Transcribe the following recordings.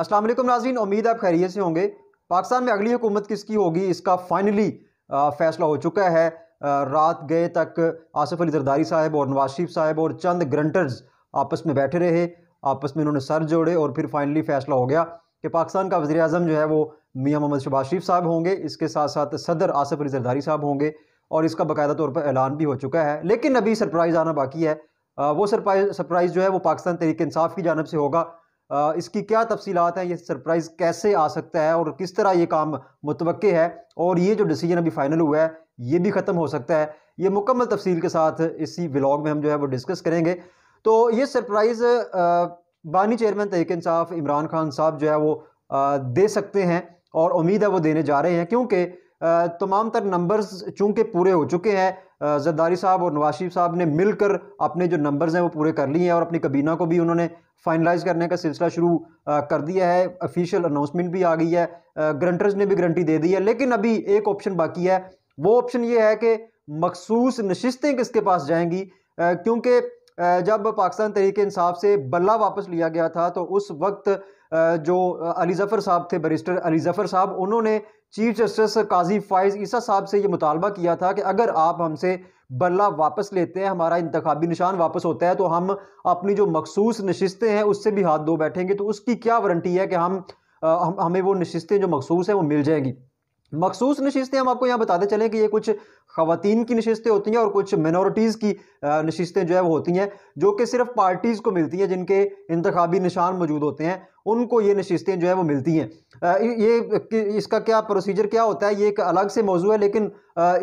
अस्सलाम वालेकुम नाजीन उम्मीद आप खैरियत से होंगे पाकिस्तान में अगली हुकूमत किसकी होगी इसका फाइनली फैसला हो चुका है रात गए तक आसफ अली जरदारी साहब और नवाज शरीफ साहब और चंद ग्रंटर्स आपस में बैठे रहे आपस में इन्होंने सर जोड़े और फिर फाइनली फैसला हो गया कि पाकिस्तान का वजी अजम जो है वो मियाँ मोहम्मद शबाज शरीफ साहब होंगे इसके साथ साथ सदर आसफ अली जरदारी साहब होंगे और इसका बाकायदा तौर पर ऐलान भी हो चुका है लेकिन अभी सरप्राइज़ आना बाकी है वो सरप्राइज सरप्राइज़ जो है वो पाकिस्तान तहरीक इंसाफ की जानब से होगा इसकी क्या तफसीत हैं ये सरप्राइज़ कैसे आ सकता है और किस तरह ये काम मुतव है और ये जो डिसीजन अभी फ़ाइनल हुआ है ये भी ख़त्म हो सकता है ये मुकम्मल तफसील के साथ इसी ब्लॉग में हम जो है वो डिस्कस करेंगे तो ये सरप्राइज़ बानी चेयरमैन तहरीक इंसाफ इमरान खान साहब जो है वो दे सकते हैं और उम्मीद है वो देने जा रहे हैं क्योंकि तमाम तर नंबर्स चूँकि पूरे हो चुके हैं जरदारी साहब और नवाज शरीफ साहब ने मिलकर अपने जो नंबर्स हैं वो पूरे कर लिए हैं और अपनी कबीना को भी उन्होंने फाइनलाइज करने का सिलसिला शुरू कर दिया है ऑफिशियल अनाउंसमेंट भी आ गई है ग्रंटर्स ने भी गारंटी दे दी है लेकिन अभी एक ऑप्शन बाकी है वो ऑप्शन ये है कि मखसूस नशस्तें किसके पास जाएंगी क्योंकि जब पाकिस्तान तहरीक इंसाफ से बल्ला वापस लिया गया था तो उस वक्त जो अली जफ़र साहब थे बरिस्टर अली जफ़र साहब उन्होंने चीफ जस्टिस काजी फाइज ईसा साहब से ये मुतालबा किया था कि अगर आप हमसे बल्ला वापस लेते हैं हमारा इंतबी निशान वापस होता है तो हम अपनी जो मखसूस नशस्तें हैं उससे भी हाथ धो बैठेंगे तो उसकी क्या वारंटी है कि हम, हमें वो नशस्तें जो मखसूस हैं वो मिल जाएंगी मखसूस नशस्तें हम आपको यहाँ बताते चलें कि ये कुछ ख़वान की नशस्तें होती हैं और कुछ मिनोरिटीज़ की नशस्तें जो है वो होती हैं जो कि सिर्फ पार्टीज़ को मिलती हैं जिनके इंतबी निशान मौजूद होते हैं उनको ये नशस्तें जो है वो मिलती हैं ये इसका क्या प्रोसीजर क्या होता है ये एक अलग से मौजू है लेकिन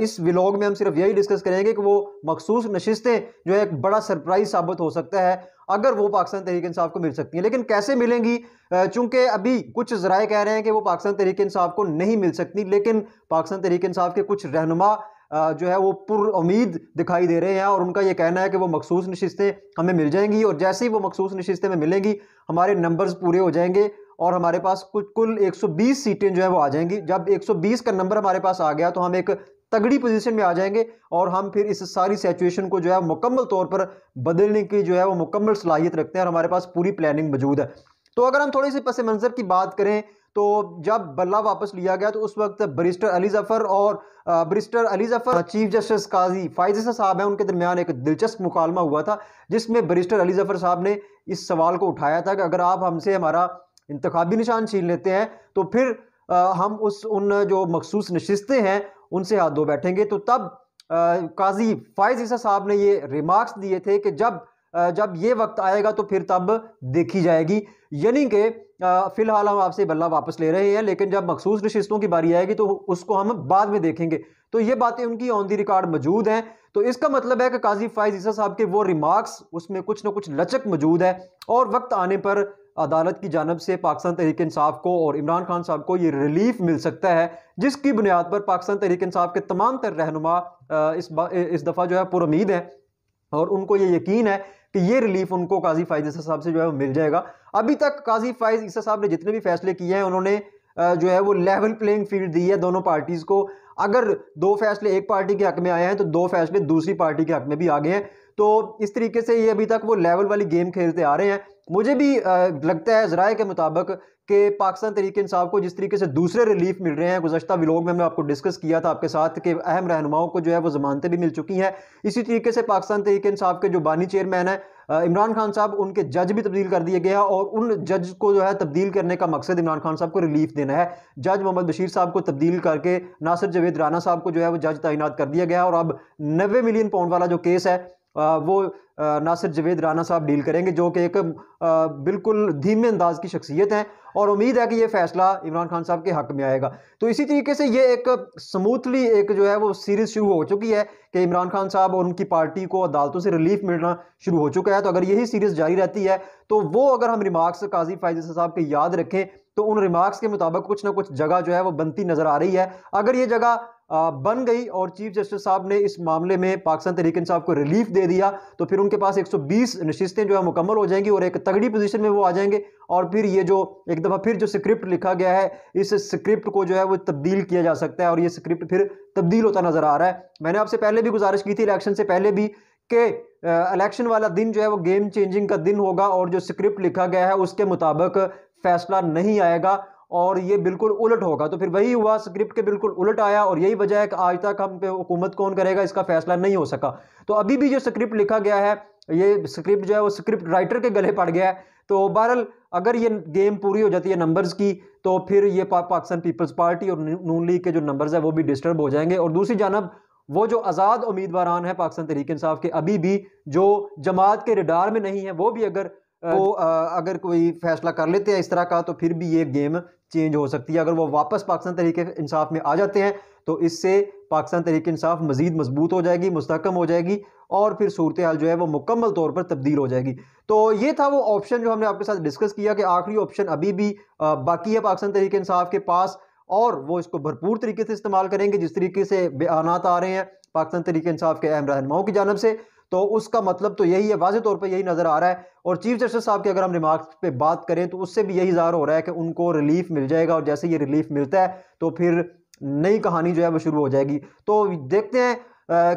इस व्लॉग में हम सिर्फ यही डिस्कस करेंगे कि वो मखसूस नशस्तें जो है एक बड़ा सरप्राइज साबित हो सकता है अगर वो पाकिस्तान तहरीक इंसाफ को मिल सकती हैं लेकिन कैसे मिलेंगी चूंकि अभी कुछ जराए कह रहे हैं कि वो पाकिस्तान तहरीक इंसाफ को नहीं मिल सकती लेकिन पाकिस्तान तहरीक इंसाफ के कुछ रहनुमा जो है वो पुर उम्मीद दिखाई दे रहे हैं और उनका ये कहना है कि वो मखसूस नशस्तें हमें मिल जाएंगी और जैसे ही वो मखसूस नशस्तें हमें मिलेंगी हमारे नंबर्स पूरे हो जाएंगे और हमारे पास कुछ कुल 120 सीटें जो है वो आ जाएंगी जब 120 का नंबर हमारे पास आ गया तो हम एक तगड़ी पोजीशन में आ जाएंगे और हम फिर इस सारी सिचुएशन को जो है मुकम्मल तौर पर बदलने की जो है वो मुकम्मल सलाहियत रखते हैं और हमारे पास पूरी प्लानिंग मौजूद है तो अगर हम थोड़ी सी पस मंज़र की बात करें तो जब बल्ला वापस लिया गया तो उस वक्त बरिस्टर अली जफ़र और barrister Ali Zafar chief justice Qazi Faez साहब हैं उनके दरमियान एक दिलचस्प मुकालमा हुआ था जिसमें बरिस्टर अली जफ़र साहब ने इस सवाल को उठाया था कि अगर आप हमसे हमारा इंतबी निशान छीन लेते हैं तो फिर हम उस उन जो मखसूस नशस्तें हैं उनसे हाथ धो बैठेंगे तो तब काजी फायज ईसा साहब ने ये रिमार्क्स दिए थे कि जब जब ये वक्त आएगा तो फिर तब देखी जाएगी यानी कि फ़िलहाल हम आपसे बल्ला वापस ले रहे हैं लेकिन जब मखसूस नशस्तों की बारी आएगी तो उसको हम बाद में देखेंगे तो ये बातें उनकी ऑन दी रिकॉर्ड मौजूद हैं तो इसका मतलब है कि काजी फायज ईसा साहब के वो रिमार्क्स उसमें कुछ ना कुछ लचक मौजूद है और वक्त आने पर अदालत की जानब से पाकिस्तान तहरीक इंसाफ को और इमरान खान साहब को ये रिलीफ मिल सकता है जिसकी बुनियाद पर पाकिस्तान तहरीक इंसाफ के तमाम तर रहनुमा इस इस दफ़ा जो है पुरीद हैं और उनको ये यकीन है कि ये रिलीफ उनको काजी फायज ईसा साहब से जो है मिल जाएगा अभी तक काजी फ़ायज ईसा साहब ने जितने भी फैसले किए हैं उन्होंने जो है वो लेवल प्लेइंग फील्ड दी है दोनों पार्टीज़ को अगर दो फैसले एक पार्टी के हक में आए हैं तो दो फैसले दूसरी पार्टी के हक में भी आ गए हैं तो इस तरीके से ये अभी तक वो लेवल वाली गेम खेलते आ रहे हैं मुझे भी लगता है ज़राए के मुताबिक कि पाकिस्तान तरीक इंसाफ को जिस तरीके से दूसरे रिलीफ मिल रहे हैं गुजशत विलोक में हमने आपको डिस्कस किया था आपके साथ कि अहम रहनुमाओं को जो है वो जमानतें भी मिल चुकी हैं इसी तरीके से पाकिस्तान तरीक इंसाफ के जो बानी चेयरमैन है इमरान खान साहब उनके जज भी तब्दील कर दिए गए हैं और उन जज को जो है तब्दील करने का मकसद इमरान खान साहब को रिलीफ देना है जज मोहम्मद बशीर साहब को तब्दील करके नासिर जवेद राना साहब को जो है वो जज तैनात कर दिया गया और अब नबे मिलियन पाउंड वाला जो केस है वो नासिर जवेद राना साहब डील करेंगे जो कि एक बिल्कुल धीमे अंदाज की शख्सियत हैं और उम्मीद है कि ये फैसला इमरान खान साहब के हक में आएगा तो इसी तरीके से ये एक स्मूथली एक जो है वो सीरीज़ शुरू हो चुकी है कि इमरान खान साहब और उनकी पार्टी को अदालतों से रिलीफ मिलना शुरू हो चुका है तो अगर यही सीरीज़ जारी रहती है तो वो अगर हम रिमार्क्स काजी फायजे साहब के याद रखें तो उन रिमार्क्स के मुताबिक कुछ ना कुछ जगह जो है वो बनती नज़र आ रही है अगर ये जगह बन गई और चीफ जस्टिस साहब ने इस मामले में पाकिस्तान तरीकन साहब को रिलीफ दे दिया तो फिर उनके पास 120 नशिस्तें जो है मुकम्मल हो जाएंगी और एक तगड़ी पोजीशन में वो आ जाएंगे और फिर ये जो एक दफ़ा फिर जो स्क्रिप्ट लिखा गया है इस स्क्रिप्ट को जो है वो तब्दील किया जा सकता है और ये स्क्रिप्ट फिर तब्दील होता नज़र आ रहा है मैंने आपसे पहले भी गुजारिश की थी इलेक्शन से पहले भी कि इलेक्शन वाला दिन जो है वो गेम चेंजिंग का दिन होगा और जो स्क्रिप्ट लिखा गया है उसके मुताबिक फैसला नहीं आएगा और ये बिल्कुल उलट होगा तो फिर वही हुआ स्क्रिप्ट के बिल्कुल उलट आया और यही वजह है कि आज तक हम पे हुकूमत कौन करेगा इसका फैसला नहीं हो सका तो अभी भी जो स्क्रिप्ट लिखा गया है ये स्क्रिप्ट जो है वो स्क्रिप्ट राइटर के गले पड़ गया है तो बहरहाल अगर ये गेम पूरी हो जाती है नंबर्स की तो फिर ये पा, पाकिस्तान पीपल्स पार्टी और नून लीग के जो नंबर्स है वो भी डिस्टर्ब हो जाएंगे और दूसरी जानब वो जो आज़ाद उम्मीदवारान है पाकिस्तान तरीके इंसाफ के अभी भी जो जमात के रिडार में नहीं है वो भी अगर वो तो, अगर कोई फैसला कर लेते हैं इस तरह का तो फिर भी ये गेम चेंज हो सकती है अगर वो वापस पाकिस्तान तरीके इंसाफ में आ जाते हैं तो इससे पाकिस्तान तरीके इंसाफ मज़ीद मजबूत हो जाएगी मुस्तकम हो जाएगी और फिर सूरत हाल जो है वो मुकम्मल तौर पर तब्दील हो जाएगी तो ये था वो ऑप्शन जो हमने आपके साथ डिस्कस किया कि आखिरी ऑप्शन अभी भी बाकी है पाकिस्तान तरीके इंसाफ के पास और वो इसको भरपूर तरीके से इस्तेमाल करेंगे जिस तरीके से बयानात आ रहे हैं पाकिस्तान तरीके इंसाफ के अहम रहनुमाओं की जानब से तो उसका मतलब तो यही है वाज तौर पर यही नज़र आ रहा है और चीफ जस्टिस साहब की अगर हम रिमार्क्स पे बात करें तो उससे भी यही इजहार हो रहा है कि उनको रिलीफ मिल जाएगा और जैसे ये रिलीफ मिलता है तो फिर नई कहानी जो है वो शुरू हो जाएगी तो देखते हैं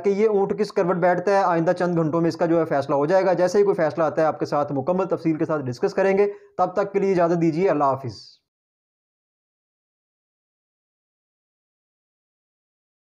कि ये ऊँट किस करवट बैठता है आइंदा चंद घंटों में इसका जो है फैसला हो जाएगा जैसे ही कोई फैसला आता है आपके साथ मुकम्मल तफसील के साथ डिस्कस करेंगे तब तक के लिए इजाज़त दीजिए अल्लाह हाफिज़